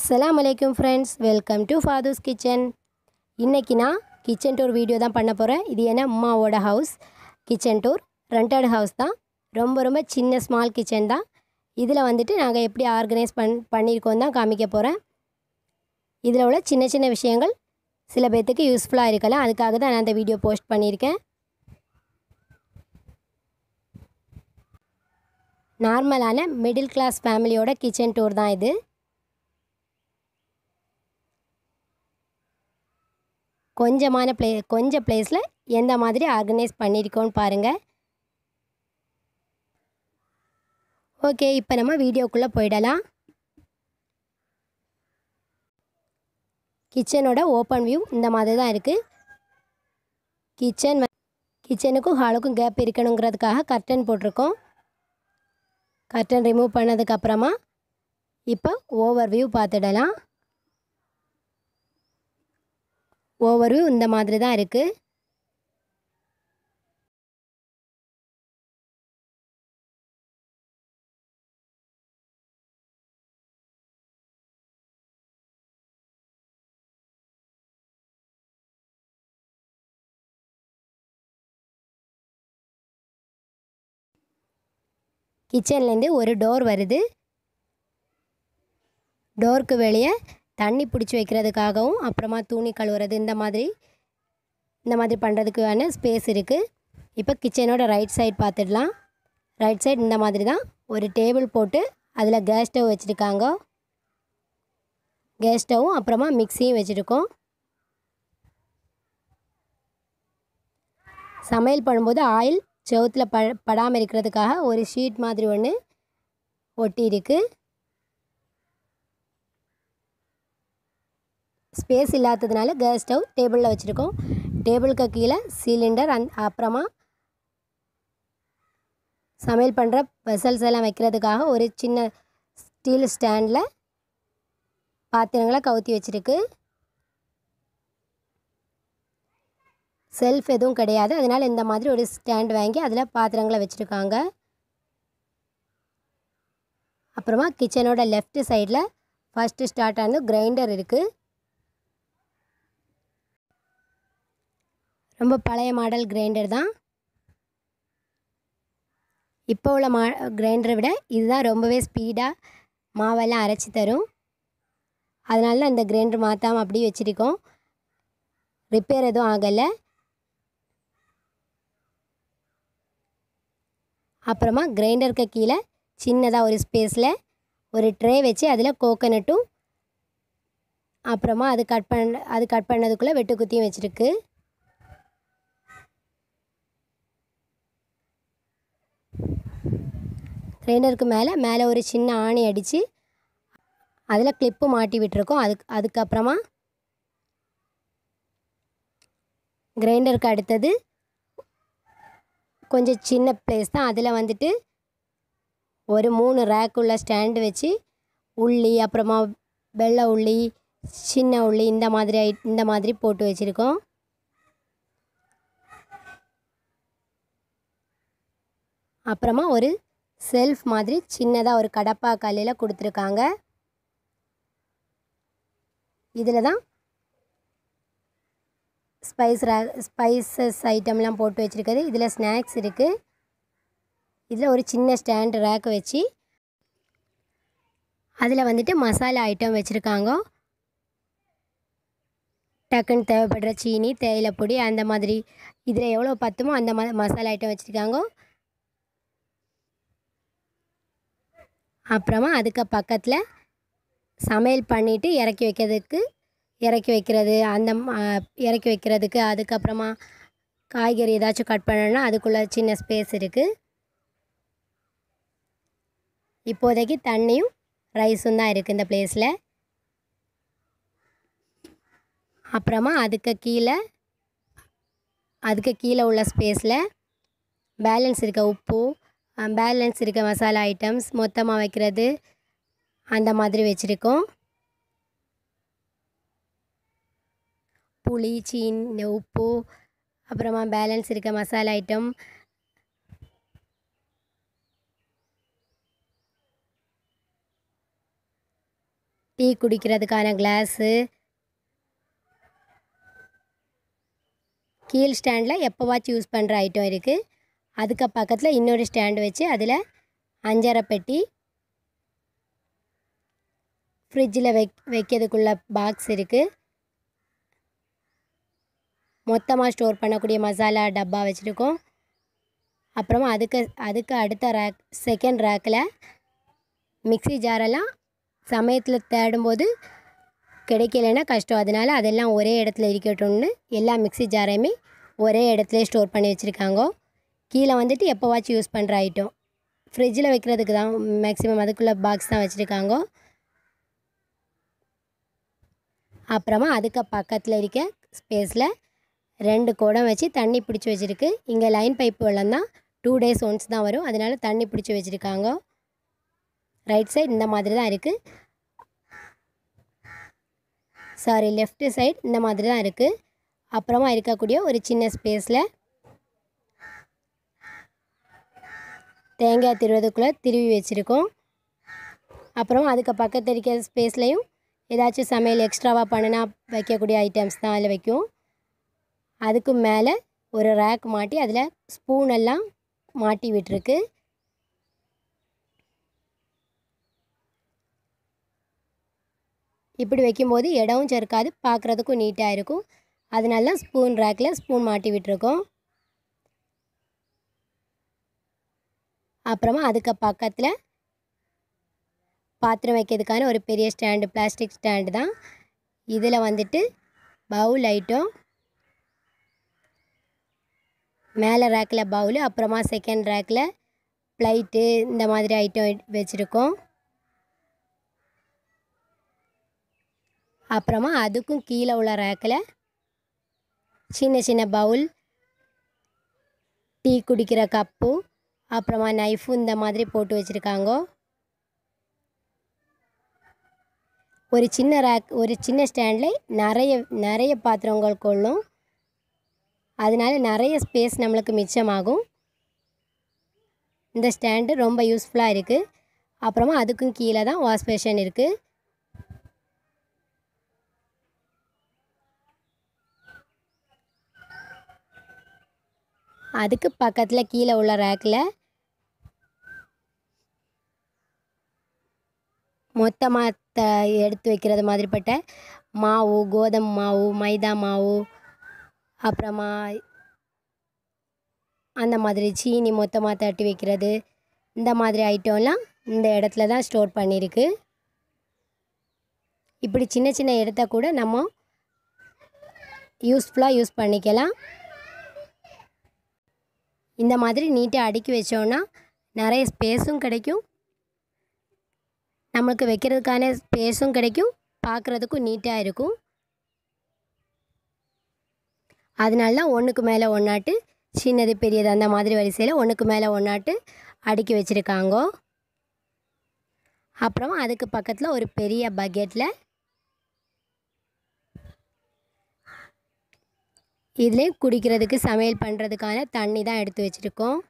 அஸ்லாம் வலைக்கம் friends welcome to Fathus kitchen இன்றைக்கி நான் கிச்சன் டூர் வீடியோ தான் பண்ண போகிறேன் இது ஏன்னா அம்மாவோட house kitchen tour rented house தான் ரொம்ப ரொம்ப சின்ன ஸ்மால் கிச்சன் தான் இதில் வந்துட்டு நாங்கள் எப்படி ஆர்கனைஸ் பண் பண்ணியிருக்கோம் தான் காமிக்க போகிறேன் இதில் உள்ள சின்ன சின்ன விஷயங்கள் சில பேர்த்துக்கு யூஸ்ஃபுல்லாக இருக்கலாம் அதுக்காக தான் நான் அந்த வீடியோ போஸ்ட் பண்ணியிருக்கேன் நார்மலான மிடில் கிளாஸ் ஃபேமிலியோட கிச்சன் டூர் தான் இது கொஞ்சமான ப்ளே கொஞ்சம் ப்ளேஸில் எந்த மாதிரி ஆர்கனைஸ் பண்ணியிருக்கோன்னு பாருங்கள் ஓகே இப்போ நம்ம வீடியோக்குள்ளே போயிடலாம் கிச்சனோட ஓப்பன் வியூ இந்த மாதிரி தான் இருக்குது கிச்சன் கிச்சனுக்கும் ஹாலுக்கும் கேப் இருக்கணுங்கிறதுக்காக கர்டன் போட்டிருக்கோம் கர்டன் ரிமூவ் பண்ணதுக்கப்புறமா இப்போ ஓவர் வியூ பார்த்துடலாம் ஓவரும் இந்த மாதிரி தான் இருக்குது கிச்சன்லேருந்து ஒரு டோர் வருது டோருக்கு வெளியே தண்ணி பிடிச்சி வைக்கிறதுக்காகவும் அப்புறமா துணி கழுவுறது இந்த மாதிரி இந்த மாதிரி பண்ணுறதுக்கான ஸ்பேஸ் இருக்குது இப்போ கிச்சனோட ரைட் சைட் பார்த்துடலாம் ரைட் சைடு இந்த மாதிரி தான் ஒரு டேபிள் போட்டு அதில் கேஸ் ஸ்டவ் வச்சுருக்காங்க கேஸ் ஸ்டவ்வும் அப்புறமா மிக்சியும் வச்சுருக்கோம் சமையல் பண்ணும்போது ஆயில் செவத்தில் ப படாமல் இருக்கிறதுக்காக ஒரு ஷீட் மாதிரி ஒன்று ஒட்டி இருக்குது ஸ்பேஸ் இல்லாததுனால கேஸ் ஸ்டவ் டேபிளில் வச்சுருக்கோம் டேபிளுக்கு கீழே சிலிண்டர் அந் அப்புறமா சமையல் பண்ணுற வெசல்ஸ் எல்லாம் வைக்கிறதுக்காக ஒரு சின்ன ஸ்டீல் ஸ்டாண்டில் பாத்திரங்களை கவுத்தி வச்சுருக்கு செல்ஃப் எதுவும் கிடையாது அதனால் இந்த மாதிரி ஒரு ஸ்டாண்ட் வாங்கி அதில் பாத்திரங்களை வச்சுருக்காங்க அப்புறமா கிச்சனோட லெஃப்ட் சைடில் ஃபஸ்ட்டு ஸ்டார்ட் ஆனது கிரைண்டர் இருக்குது ரொம்ப பழைய மாடல் கிரைண்டர் தான் இப்போ உள்ள மா கிரைண்டரை விட இதுதான் ரொம்பவே ஸ்பீடாக மாவெல்லாம் அரைச்சி தரும் அதனால தான் இந்த கிரைண்டர் மாற்றாமல் அப்படியே வச்சுருக்கோம் ரிப்பேர் எதுவும் ஆகலை அப்புறமா கிரைண்டருக்கு கீழே சின்னதாக ஒரு ஸ்பேஸில் ஒரு ட்ரே வச்சு அதில் கோக்கனட்டும் அப்புறமா அது கட் பண்ண அது கட் பண்ணதுக்குள்ளே வெட்டுக்குத்தியும் வச்சுருக்கு ஸ்ட்ரெயினருக்கு மேலே மேலே ஒரு சின்ன ஆணி அடித்து அதில் கிளிப்பு மாட்டி விட்டுருக்கோம் அதுக்கு அதுக்கப்புறமா கிரைண்டருக்கு அடுத்தது கொஞ்சம் சின்ன பிளேஸ் தான் அதில் வந்துட்டு ஒரு மூணு உள்ள ஸ்டாண்டு வச்சு உள்ளி அப்புறமா வெள்ளை உள்ளி சின்ன உள்ளி இந்த மாதிரி இந்த மாதிரி போட்டு வச்சுருக்கோம் அப்புறமா ஒரு செல்ஃப் மாதிரி சின்னதாக ஒரு கடப்பா கல்லில் கொடுத்துருக்காங்க இதில் தான் ஸ்பைஸ் ர ஸ்பைசஸ் ஐட்டம்லாம் போட்டு வச்சுருக்குது இதில் ஸ்நாக்ஸ் இருக்குது இதில் ஒரு சின்ன ஸ்டாண்ட் ரேக் வச்சு அதில் வந்துட்டு மசாலா ஐட்டம் வச்சுருக்காங்க டக்குன்னு தேவைப்படுற சீனி தேயிலை பொடி அந்த மாதிரி இதில் எவ்வளோ பத்துமோ அந்த ம மசாலா ஐட்டம் வச்சுருக்காங்க அப்புறமா அதுக்கு பக்கத்தில் சமையல் பண்ணிவிட்டு இறக்கி வைக்கிறதுக்கு இறக்கி வைக்கிறது அந்த இறக்கி வைக்கிறதுக்கு அதுக்கப்புறமா காய்கறி ஏதாச்சும் கட் பண்ணணும்னா அதுக்குள்ளே சின்ன ஸ்பேஸ் இருக்குது இப்போதைக்கு தண்ணியும் ரைஸும் தான் இருக்குது இந்த பிளேஸில் அப்புறமா அதுக்கு கீழே அதுக்கு கீழே உள்ள ஸ்பேஸில் பேலன்ஸ் இருக்க உப்பு பேலன்ஸ் இருக்க மசாலா ஐட்டம்ஸ் மொத்தமாக வைக்கிறது அந்த மாதிரி வச்சுருக்கோம் புளி சீன் உப்பு அப்புறமா பேலன்ஸ் இருக்க மசாலா ஐட்டம் டீ குடிக்கிறதுக்கான கிளாஸு கீழ் ஸ்டாண்டில் எப்போவாச்சும் யூஸ் பண்ணுற ஐட்டம் இருக்குது அதுக்கு பக்கத்தில் இன்னொரு ஸ்டாண்டு வச்சு அதில் அஞ்சரை பெட்டி ஃப்ரிட்ஜில் வைக் வைக்கிறதுக்குள்ள பாக்ஸ் இருக்குது மொத்தமாக ஸ்டோர் பண்ணக்கூடிய மசாலா டப்பா வச்சுருக்கோம் அப்புறமா அதுக்கு அதுக்கு அடுத்த ரேக் செகண்ட் ரேக்கில் மிக்சி ஜாரெல்லாம் சமயத்தில் தேடும்போது கிடைக்கலன்னா கஷ்டம் அதனால் அதெல்லாம் ஒரே இடத்துல இருக்கட்டும்னு எல்லா மிக்சி ஜாரையுமே ஒரே இடத்துல ஸ்டோர் பண்ணி வச்சுருக்காங்க கீழே வந்துட்டு எப்போவாச்சும் யூஸ் பண்ணுற ஐட்டம் ஃப்ரிட்ஜில் வைக்கிறதுக்கு தான் மேக்ஸிமம் அதுக்குள்ளே பாக்ஸ் தான் வச்சுருக்காங்க அப்புறமா அதுக்கு பக்கத்தில் இருக்க ஸ்பேஸில் ரெண்டு குடம் வச்சு தண்ணி பிடிச்சி வச்சுருக்கு இங்கே லைன் பைப்பு வெள்ளம் தான் டூ டேஸ் ஒன்ஸ் தான் வரும் அதனால் தண்ணி பிடிச்சி வச்சுருக்காங்க ரைட் சைடு இந்த மாதிரி தான் இருக்குது சாரி லெஃப்ட் சைடு இந்த மாதிரி தான் இருக்குது அப்புறமா இருக்கக்கூடிய ஒரு சின்ன ஸ்பேஸில் தேங்காய் திருவதுக்குள்ளே திருவி வச்சுருக்கோம் அப்புறம் அதுக்கு பக்கத்து இருக்கிற ஸ்பேஸ்லேயும் ஏதாச்சும் சமையல் எக்ஸ்ட்ராவாக பண்ணினா வைக்கக்கூடிய ஐட்டம்ஸ் தான் அதில் வைக்கும் அதுக்கு மேலே ஒரு ரேக் மாட்டி அதில் ஸ்பூன் எல்லாம் மாட்டி விட்டுருக்கு இப்படி வைக்கும்போது இடமும் சேர்க்காது பார்க்குறதுக்கும் நீட்டாக இருக்கும் அதனால தான் ஸ்பூன் ரேக்கில் ஸ்பூன் மாட்டி விட்டுருக்கோம் அப்புறமா அதுக்கு பக்கத்தில் பாத்திரம் வைக்கிறதுக்கான ஒரு பெரிய ஸ்டாண்டு பிளாஸ்டிக் ஸ்டாண்டு தான் இதில் வந்துட்டு பவுல் ஐட்டம் மேலே ரேக்கில் பவுல் அப்புறமா செகண்ட் ரேக்கில் ப்ளைட்டு இந்த மாதிரி ஐட்டம் வச்சுருக்கோம் அப்புறமா அதுக்கும் கீழே உள்ள ரேக்கில் சின்ன சின்ன பவுல் டீ குடிக்கிற கப்பு அப்புறமா நைஃபும் இந்த மாதிரி போட்டு வச்சுருக்காங்க ஒரு சின்ன ரேக் ஒரு சின்ன ஸ்டாண்டில் நிறைய நிறைய பாத்திரங்கள் கொள்ளும் அதனால நிறைய ஸ்பேஸ் நம்மளுக்கு மிச்சமாகும் இந்த ஸ்டாண்டு ரொம்ப யூஸ்ஃபுல்லாக இருக்குது அப்புறமா அதுக்கும் கீழே தான் வாஷ் பேஷன் இருக்குது அதுக்கு பக்கத்தில் கீழே உள்ள ரேக்கில் மொத்தமாக த எடுத்து வைக்கிறது மாதிரிப்பட்ட மாவு கோதுமை மாவு மைதா மாவு அப்புறமா அந்த மாதிரி சீனி மொத்தமாக தட்டி வைக்கிறது இந்த மாதிரி ஐட்டம்லாம் இந்த இடத்துல தான் ஸ்டோர் பண்ணியிருக்கு இப்படி சின்ன சின்ன இடத்த கூட நம்ம யூஸ்ஃபுல்லாக யூஸ் பண்ணிக்கலாம் இந்த மாதிரி நீட்டாக அடுக்கி வச்சோன்னா நிறைய ஸ்பேஸும் கிடைக்கும் நம்மளுக்கு வைக்கிறதுக்கான ஸ்பேஸும் கிடைக்கும் பார்க்குறதுக்கும் நீட்டாக இருக்கும் அதனால தான் ஒன்றுக்கு மேலே ஒன்றாட்டு சின்னது பெரியது அந்த மாதிரி வரிசையில் ஒன்றுக்கு மேலே ஒன்றாட்டு அடுக்கி வச்சுருக்காங்க அப்புறம் அதுக்கு பக்கத்தில் ஒரு பெரிய பக்கெட்டில் இதுலேயும் குடிக்கிறதுக்கு சமையல் பண்ணுறதுக்கான தண்ணி தான் எடுத்து வச்சுருக்கோம்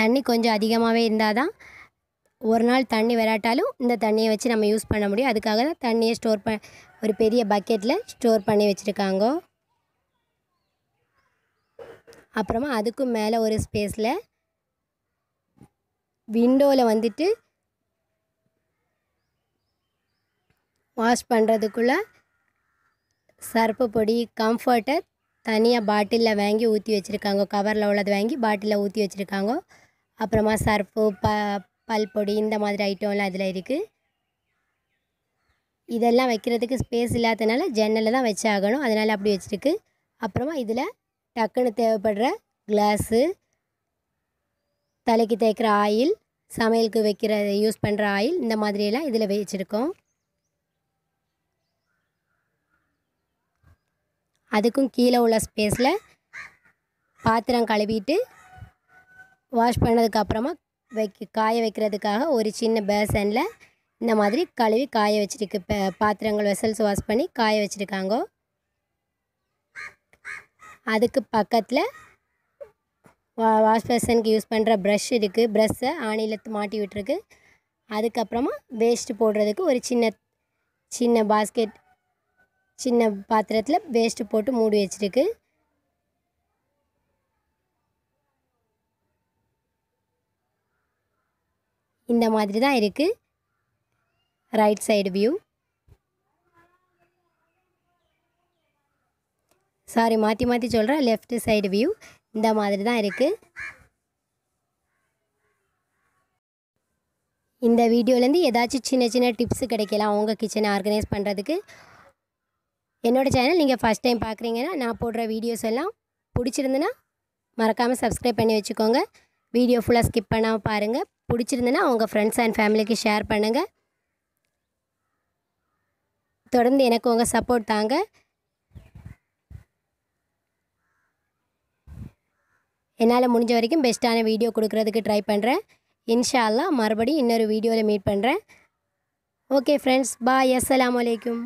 தண்ணி கொஞ்சம் அதிகமாகவே இருந்தால் தான் ஒரு நாள் தண்ணி வராட்டாலும் இந்த தண்ணியை வச்சு நம்ம யூஸ் பண்ண முடியும் அதுக்காக தான் தண்ணியை ஸ்டோர் ப ஒரு பெரிய பக்கெட்டில் ஸ்டோர் பண்ணி வச்சுருக்காங்க அப்புறமா அதுக்கும் மேலே ஒரு ஸ்பேஸில் விண்டோவில் வந்துட்டு வாஷ் பண்ணுறதுக்குள்ளே சர்ப்பு பொடி கம்ஃபர்ட்டை தனியாக பாட்டிலில் வாங்கி ஊற்றி வச்சுருக்காங்க கவரில் உள்ளது வாங்கி பாட்டிலில் ஊற்றி வச்சுருக்காங்க அப்புறமா சர்ஃபு ப பல்பொடி இந்த மாதிரி ஐட்டம்லாம் இதில் இருக்குது இதெல்லாம் வைக்கிறதுக்கு ஸ்பேஸ் இல்லாதனால ஜன்னலில் தான் வச்சாகணும் அதனால் அப்படி வச்சுருக்கு அப்புறமா இதில் டக்குன்னு தேவைப்படுற கிளாஸு தலைக்கு தேய்க்கிற ஆயில் சமையலுக்கு வைக்கிற யூஸ் பண்ணுற ஆயில் இந்த மாதிரியெல்லாம் இதில் வச்சுருக்கோம் அதுக்கும் கீழே உள்ள ஸ்பேஸில் பாத்திரம் கழுவிட்டு வாஷ் பண்ணதுக்கு அப்புறமா வைக்க காய வைக்கிறதுக்காக ஒரு சின்ன பேசனில் இந்த மாதிரி கழுவி காய வச்சுருக்கு பாத்திரங்கள் வெசல்ஸ் வாஷ் பண்ணி காய வச்சுருக்காங்க அதுக்கு பக்கத்தில் வா வாஷ் பேசனுக்கு யூஸ் பண்ணுற ப்ரஷ் இருக்குது ப்ரஷ்ஷை ஆணியில் மாட்டி விட்டுருக்கு அதுக்கப்புறமா வேஸ்ட்டு போடுறதுக்கு ஒரு சின்ன சின்ன பாஸ்கெட் சின்ன பாத்திரத்தில் வேஸ்ட்டு போட்டு மூடி வச்சுருக்கு இந்த மாதிரி தான் இருக்குது ரைட் சைடு வியூ சாரி மாற்றி மாற்றி சொல்கிறேன் லெஃப்ட் சைடு வியூ இந்த மாதிரி தான் இருக்குது இந்த வீடியோலேருந்து ஏதாச்சும் சின்ன சின்ன டிப்ஸு கிடைக்கலாம் உங்கள் கிச்சனை ஆர்கனைஸ் பண்ணுறதுக்கு என்னோடய சேனல் நீங்கள் ஃபஸ்ட் டைம் பார்க்குறீங்கன்னா நான் போடுற வீடியோஸ் எல்லாம் பிடிச்சிருந்துன்னா மறக்காமல் சப்ஸ்கிரைப் பண்ணி வச்சுக்கோங்க வீடியோ ஃபுல்லாக ஸ்கிப் பண்ணாமல் பாருங்கள் பிடிச்சிருந்தேன்னா உங்கள் ஃப்ரெண்ட்ஸ் அண்ட் ஃபேமிலிக்கு ஷேர் பண்ணுங்கள் தொடர்ந்து எனக்கு உங்கள் சப்போர்ட் தாங்க என்னால் முடிஞ்ச வரைக்கும் பெஸ்ட்டான வீடியோ கொடுக்குறதுக்கு ட்ரை பண்ணுறேன் இன்ஷால்லாம் மறுபடியும் இன்னொரு வீடியோவில் மீட் பண்ணுறேன் ஓகே ஃப்ரெண்ட்ஸ் பாய் அஸ்லாம் வலைக்கும்